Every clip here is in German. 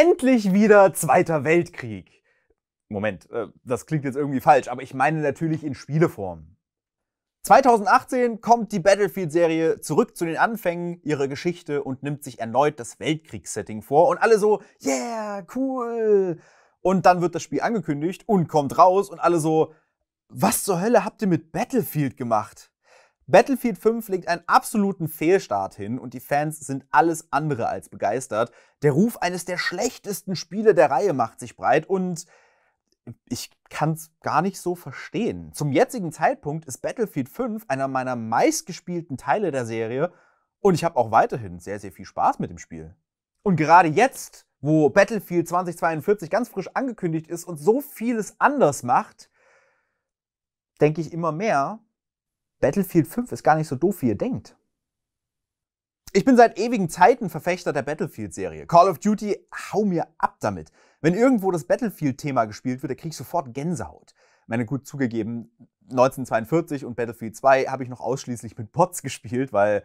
Endlich wieder Zweiter Weltkrieg. Moment, äh, das klingt jetzt irgendwie falsch, aber ich meine natürlich in Spieleform. 2018 kommt die Battlefield-Serie zurück zu den Anfängen ihrer Geschichte und nimmt sich erneut das Weltkriegssetting vor und alle so, yeah, cool. Und dann wird das Spiel angekündigt und kommt raus und alle so, was zur Hölle habt ihr mit Battlefield gemacht? Battlefield 5 legt einen absoluten Fehlstart hin und die Fans sind alles andere als begeistert. Der Ruf eines der schlechtesten Spiele der Reihe macht sich breit und ich kann es gar nicht so verstehen. Zum jetzigen Zeitpunkt ist Battlefield 5 einer meiner meistgespielten Teile der Serie und ich habe auch weiterhin sehr, sehr viel Spaß mit dem Spiel. Und gerade jetzt, wo Battlefield 2042 ganz frisch angekündigt ist und so vieles anders macht, denke ich immer mehr, Battlefield 5 ist gar nicht so doof, wie ihr denkt. Ich bin seit ewigen Zeiten Verfechter der Battlefield-Serie. Call of Duty, hau mir ab damit. Wenn irgendwo das Battlefield-Thema gespielt wird, krieg ich sofort Gänsehaut. Meine gut zugegeben, 1942 und Battlefield 2 habe ich noch ausschließlich mit Bots gespielt, weil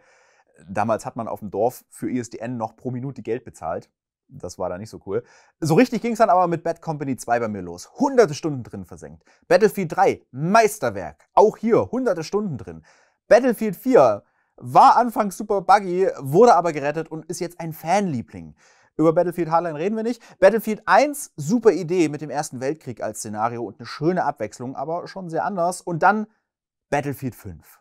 damals hat man auf dem Dorf für ISDN e noch pro Minute Geld bezahlt das war da nicht so cool. So richtig ging es dann aber mit Bad Company 2 bei mir los. Hunderte Stunden drin versenkt. Battlefield 3, Meisterwerk. Auch hier hunderte Stunden drin. Battlefield 4 war anfangs super buggy, wurde aber gerettet und ist jetzt ein Fanliebling. Über Battlefield Hardline reden wir nicht. Battlefield 1, super Idee mit dem Ersten Weltkrieg als Szenario und eine schöne Abwechslung, aber schon sehr anders. Und dann Battlefield 5.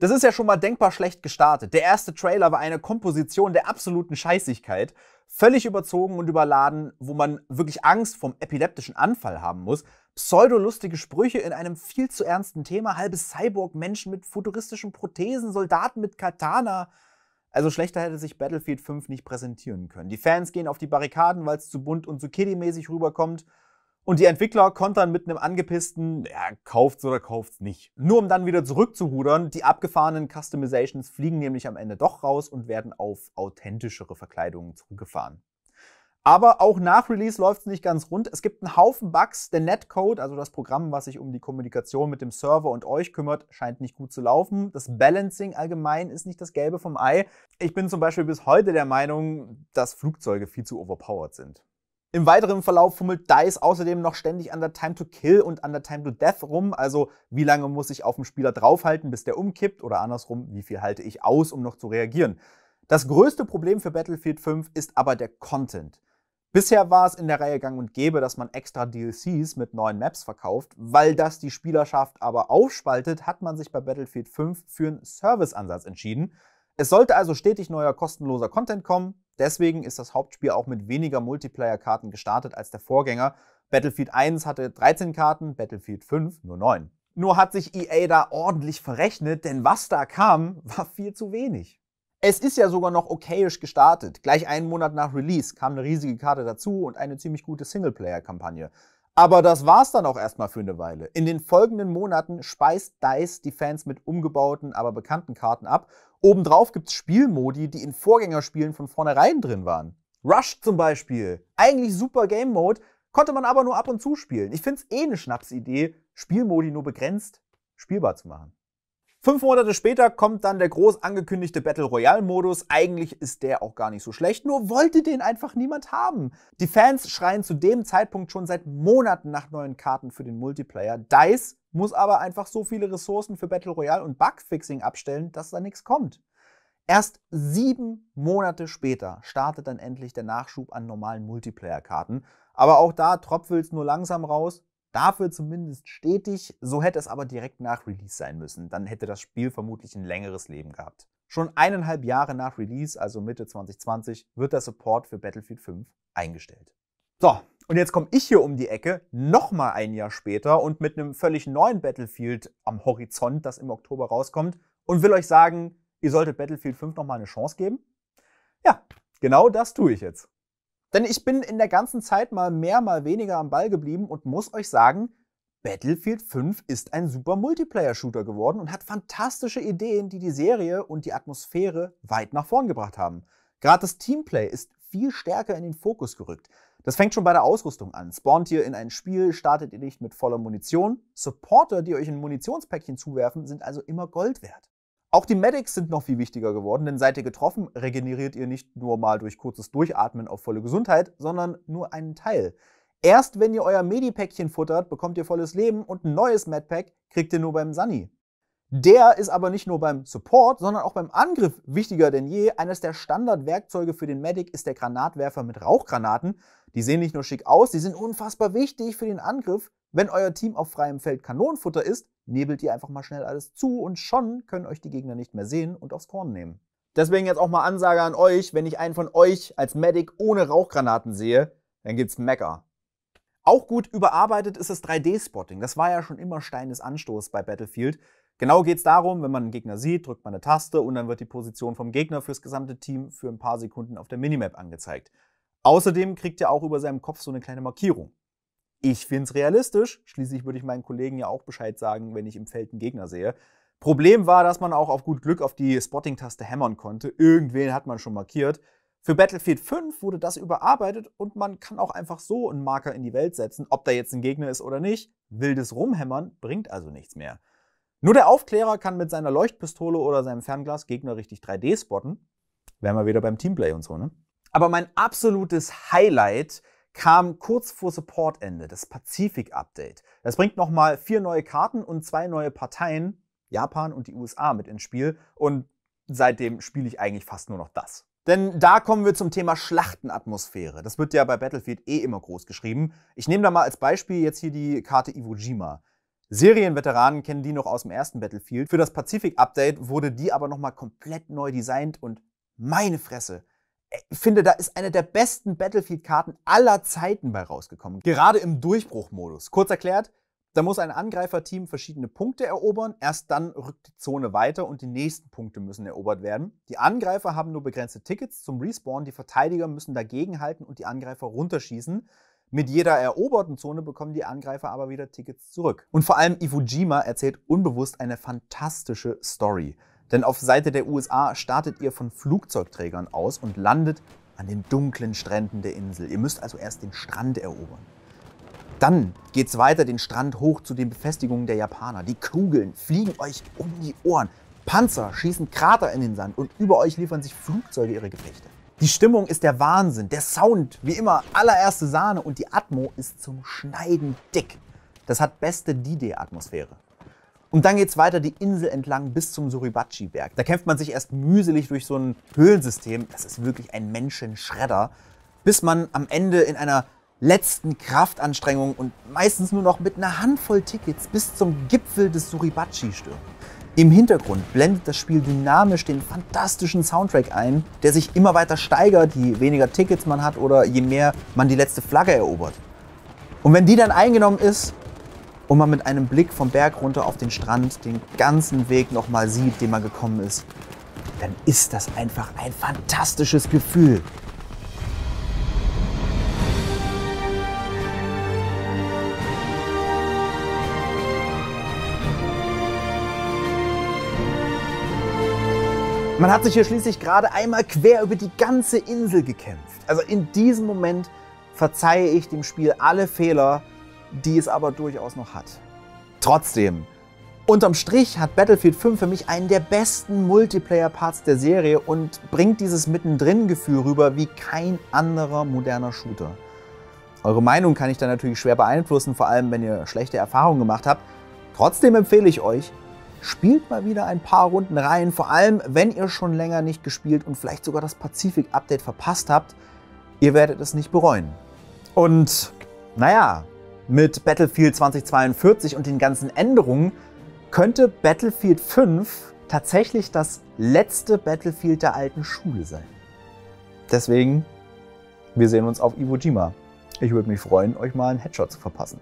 Das ist ja schon mal denkbar schlecht gestartet. Der erste Trailer war eine Komposition der absoluten Scheißigkeit völlig überzogen und überladen, wo man wirklich Angst vom epileptischen Anfall haben muss, pseudolustige Sprüche in einem viel zu ernsten Thema, halbe Cyborg-Menschen mit futuristischen Prothesen, Soldaten mit Katana. Also schlechter hätte sich Battlefield 5 nicht präsentieren können. Die Fans gehen auf die Barrikaden, weil es zu bunt und zu kiddie-mäßig rüberkommt und die Entwickler kontern mit einem angepissten, ja, kauft's oder kauft's nicht. Nur um dann wieder zurückzurudern, die abgefahrenen Customizations fliegen nämlich am Ende doch raus und werden auf authentischere Verkleidungen zurückgefahren. Aber auch nach Release läuft es nicht ganz rund. Es gibt einen Haufen Bugs. Der Netcode, also das Programm, was sich um die Kommunikation mit dem Server und euch kümmert, scheint nicht gut zu laufen. Das Balancing allgemein ist nicht das Gelbe vom Ei. Ich bin zum Beispiel bis heute der Meinung, dass Flugzeuge viel zu overpowered sind. Im weiteren Verlauf fummelt Dice außerdem noch ständig an der Time to Kill und an der Time to Death rum, also wie lange muss ich auf dem Spieler draufhalten, bis der umkippt oder andersrum, wie viel halte ich aus, um noch zu reagieren. Das größte Problem für Battlefield 5 ist aber der Content. Bisher war es in der Reihe gang und gäbe, dass man extra DLCs mit neuen Maps verkauft. Weil das die Spielerschaft aber aufspaltet, hat man sich bei Battlefield 5 für einen Serviceansatz entschieden. Es sollte also stetig neuer kostenloser Content kommen, Deswegen ist das Hauptspiel auch mit weniger Multiplayer-Karten gestartet als der Vorgänger. Battlefield 1 hatte 13 Karten, Battlefield 5 nur 9. Nur hat sich EA da ordentlich verrechnet, denn was da kam, war viel zu wenig. Es ist ja sogar noch okayisch gestartet. Gleich einen Monat nach Release kam eine riesige Karte dazu und eine ziemlich gute Singleplayer-Kampagne. Aber das war's dann auch erstmal für eine Weile. In den folgenden Monaten speist DICE die Fans mit umgebauten, aber bekannten Karten ab Obendrauf gibt es Spielmodi, die in Vorgängerspielen von vornherein drin waren. Rush zum Beispiel. Eigentlich super Game Mode, konnte man aber nur ab und zu spielen. Ich finde es eh eine Schnapsidee, Spielmodi nur begrenzt spielbar zu machen. Fünf Monate später kommt dann der groß angekündigte Battle Royale-Modus. Eigentlich ist der auch gar nicht so schlecht, nur wollte den einfach niemand haben. Die Fans schreien zu dem Zeitpunkt schon seit Monaten nach neuen Karten für den Multiplayer. DICE muss aber einfach so viele Ressourcen für Battle Royale und Bugfixing abstellen, dass da nichts kommt. Erst sieben Monate später startet dann endlich der Nachschub an normalen Multiplayer-Karten. Aber auch da tropfelt es nur langsam raus dafür zumindest stetig, so hätte es aber direkt nach Release sein müssen, dann hätte das Spiel vermutlich ein längeres Leben gehabt. Schon eineinhalb Jahre nach Release, also Mitte 2020, wird der Support für Battlefield 5 eingestellt. So, und jetzt komme ich hier um die Ecke, nochmal ein Jahr später und mit einem völlig neuen Battlefield am Horizont, das im Oktober rauskommt, und will euch sagen, ihr solltet Battlefield 5 nochmal eine Chance geben. Ja, genau das tue ich jetzt. Denn ich bin in der ganzen Zeit mal mehr, mal weniger am Ball geblieben und muss euch sagen, Battlefield 5 ist ein super Multiplayer-Shooter geworden und hat fantastische Ideen, die die Serie und die Atmosphäre weit nach vorn gebracht haben. Gerade das Teamplay ist viel stärker in den Fokus gerückt. Das fängt schon bei der Ausrüstung an. Spawnt ihr in ein Spiel, startet ihr nicht mit voller Munition. Supporter, die euch ein Munitionspäckchen zuwerfen, sind also immer Gold wert. Auch die Medics sind noch viel wichtiger geworden, denn seid ihr getroffen, regeneriert ihr nicht nur mal durch kurzes Durchatmen auf volle Gesundheit, sondern nur einen Teil. Erst wenn ihr euer Medipäckchen futtert, bekommt ihr volles Leben und ein neues Medpack kriegt ihr nur beim Sunny. Der ist aber nicht nur beim Support, sondern auch beim Angriff wichtiger denn je. Eines der Standardwerkzeuge für den Medic ist der Granatwerfer mit Rauchgranaten. Die sehen nicht nur schick aus, die sind unfassbar wichtig für den Angriff. Wenn euer Team auf freiem Feld Kanonenfutter ist, nebelt ihr einfach mal schnell alles zu und schon können euch die Gegner nicht mehr sehen und aufs Korn nehmen. Deswegen jetzt auch mal Ansage an euch, wenn ich einen von euch als Medic ohne Rauchgranaten sehe, dann gibt's Mecker. Auch gut überarbeitet ist das 3D-Spotting. Das war ja schon immer Stein des Anstoßes bei Battlefield. Genau geht es darum, wenn man einen Gegner sieht, drückt man eine Taste und dann wird die Position vom Gegner fürs gesamte Team für ein paar Sekunden auf der Minimap angezeigt. Außerdem kriegt ihr auch über seinem Kopf so eine kleine Markierung. Ich finde es realistisch. Schließlich würde ich meinen Kollegen ja auch Bescheid sagen, wenn ich im Feld einen Gegner sehe. Problem war, dass man auch auf gut Glück auf die Spotting-Taste hämmern konnte. Irgendwen hat man schon markiert. Für Battlefield 5 wurde das überarbeitet und man kann auch einfach so einen Marker in die Welt setzen, ob da jetzt ein Gegner ist oder nicht. Wildes Rumhämmern bringt also nichts mehr. Nur der Aufklärer kann mit seiner Leuchtpistole oder seinem Fernglas Gegner richtig 3D spotten. Wären wir wieder beim Teamplay und so, ne? Aber mein absolutes Highlight kam kurz vor Supportende das Pazifik-Update. Das bringt nochmal vier neue Karten und zwei neue Parteien, Japan und die USA, mit ins Spiel. Und seitdem spiele ich eigentlich fast nur noch das. Denn da kommen wir zum Thema Schlachtenatmosphäre. Das wird ja bei Battlefield eh immer groß geschrieben. Ich nehme da mal als Beispiel jetzt hier die Karte Iwo Jima. Serienveteranen kennen die noch aus dem ersten Battlefield. Für das Pazifik-Update wurde die aber nochmal komplett neu designt und meine Fresse, ich finde, da ist eine der besten Battlefield-Karten aller Zeiten bei rausgekommen. Gerade im Durchbruchmodus. Kurz erklärt, da muss ein Angreiferteam verschiedene Punkte erobern, erst dann rückt die Zone weiter und die nächsten Punkte müssen erobert werden. Die Angreifer haben nur begrenzte Tickets zum Respawn, die Verteidiger müssen dagegenhalten und die Angreifer runterschießen. Mit jeder eroberten Zone bekommen die Angreifer aber wieder Tickets zurück. Und vor allem Iwo Jima erzählt unbewusst eine fantastische Story. Denn auf Seite der USA startet ihr von Flugzeugträgern aus und landet an den dunklen Stränden der Insel. Ihr müsst also erst den Strand erobern. Dann geht's weiter den Strand hoch zu den Befestigungen der Japaner. Die Kugeln fliegen euch um die Ohren. Panzer schießen Krater in den Sand und über euch liefern sich Flugzeuge ihre Gefechte. Die Stimmung ist der Wahnsinn, der Sound wie immer allererste Sahne und die Atmo ist zum Schneiden dick. Das hat beste D-Day-Atmosphäre. Und dann geht's weiter die Insel entlang bis zum Suribachi-Berg. Da kämpft man sich erst mühselig durch so ein Höhlensystem. Das ist wirklich ein Menschenschredder. Bis man am Ende in einer letzten Kraftanstrengung und meistens nur noch mit einer Handvoll Tickets bis zum Gipfel des Suribachi stürmt. Im Hintergrund blendet das Spiel dynamisch den fantastischen Soundtrack ein, der sich immer weiter steigert, je weniger Tickets man hat oder je mehr man die letzte Flagge erobert. Und wenn die dann eingenommen ist, und man mit einem Blick vom Berg runter auf den Strand den ganzen Weg nochmal sieht, den man gekommen ist, dann ist das einfach ein fantastisches Gefühl. Man hat sich hier schließlich gerade einmal quer über die ganze Insel gekämpft. Also in diesem Moment verzeihe ich dem Spiel alle Fehler, die es aber durchaus noch hat. Trotzdem, unterm Strich hat Battlefield 5 für mich einen der besten Multiplayer-Parts der Serie und bringt dieses Mittendrin-Gefühl rüber wie kein anderer moderner Shooter. Eure Meinung kann ich da natürlich schwer beeinflussen, vor allem wenn ihr schlechte Erfahrungen gemacht habt. Trotzdem empfehle ich euch, spielt mal wieder ein paar Runden rein, vor allem wenn ihr schon länger nicht gespielt und vielleicht sogar das Pazifik-Update verpasst habt. Ihr werdet es nicht bereuen. Und naja, mit Battlefield 2042 und den ganzen Änderungen könnte Battlefield 5 tatsächlich das letzte Battlefield der alten Schule sein. Deswegen, wir sehen uns auf Iwo Jima. Ich würde mich freuen, euch mal einen Headshot zu verpassen.